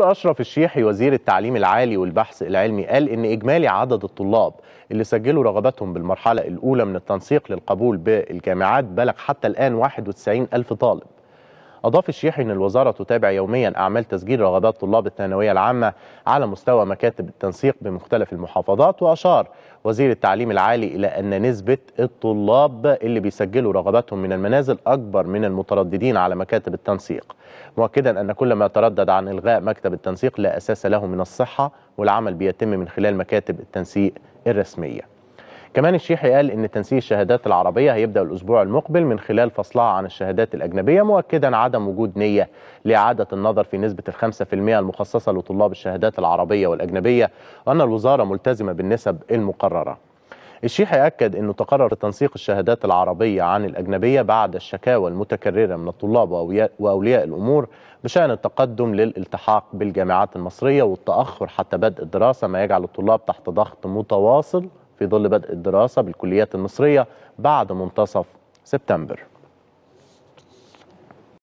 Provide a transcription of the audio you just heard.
أشرف الشيحي وزير التعليم العالي والبحث العلمي قال إن إجمالي عدد الطلاب اللي سجلوا رغباتهم بالمرحلة الأولى من التنسيق للقبول بالجامعات بلغ حتى الآن 91 ألف طالب أضاف الشيحي أن الوزارة تتابع يوميا أعمال تسجيل رغبات طلاب الثانوية العامة على مستوى مكاتب التنسيق بمختلف المحافظات وأشار وزير التعليم العالي إلى أن نسبة الطلاب اللي بيسجلوا رغباتهم من المنازل أكبر من المترددين على مكاتب التنسيق مؤكدا أن كل ما تردد عن إلغاء مكتب التنسيق لا أساس له من الصحة والعمل بيتم من خلال مكاتب التنسيق الرسميه كمان الشيحي قال ان تنسيق الشهادات العربيه هيبدا الاسبوع المقبل من خلال فصلها عن الشهادات الاجنبيه مؤكدا عدم وجود نيه لاعاده النظر في نسبه ال5% المخصصه لطلاب الشهادات العربيه والاجنبيه وان الوزاره ملتزمه بالنسب المقرره الشيحي أكد أنه تقرر تنسيق الشهادات العربية عن الأجنبية بعد الشكاوى المتكررة من الطلاب وأولياء الأمور بشأن التقدم للالتحاق بالجامعات المصرية والتأخر حتى بدء الدراسة ما يجعل الطلاب تحت ضغط متواصل في ظل بدء الدراسة بالكليات المصرية بعد منتصف سبتمبر